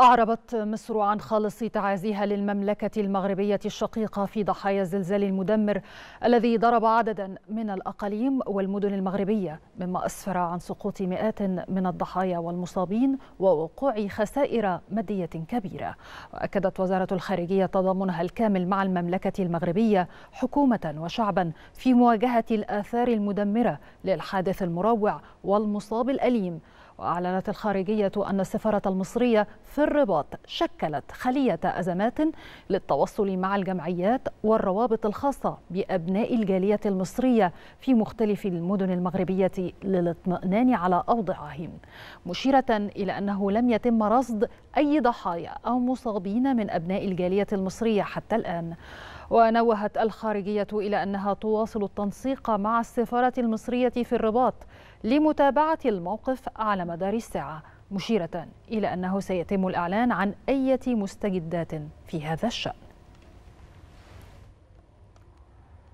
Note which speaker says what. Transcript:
Speaker 1: أعربت مصر عن خالص تعازيها للمملكة المغربية الشقيقة في ضحايا الزلزال المدمر الذي ضرب عددا من الأقاليم والمدن المغربية مما أسفر عن سقوط مئات من الضحايا والمصابين ووقوع خسائر مادية كبيرة وأكدت وزارة الخارجية تضامنها الكامل مع المملكة المغربية حكومة وشعبا في مواجهة الآثار المدمرة للحادث المروع والمصاب الأليم وأعلنت الخارجية أن السفارة المصرية في في الرباط شكلت خلية أزمات للتوصل مع الجمعيات والروابط الخاصة بأبناء الجالية المصرية في مختلف المدن المغربية للاطمئنان على أوضاعهم مشيرة إلى أنه لم يتم رصد أي ضحايا أو مصابين من أبناء الجالية المصرية حتى الآن ونوهت الخارجية إلى أنها تواصل التنسيق مع السفارة المصرية في الرباط لمتابعة الموقف على مدار الساعة مشيرة إلى أنه سيتم الإعلان عن أي مستجدات في هذا الشأن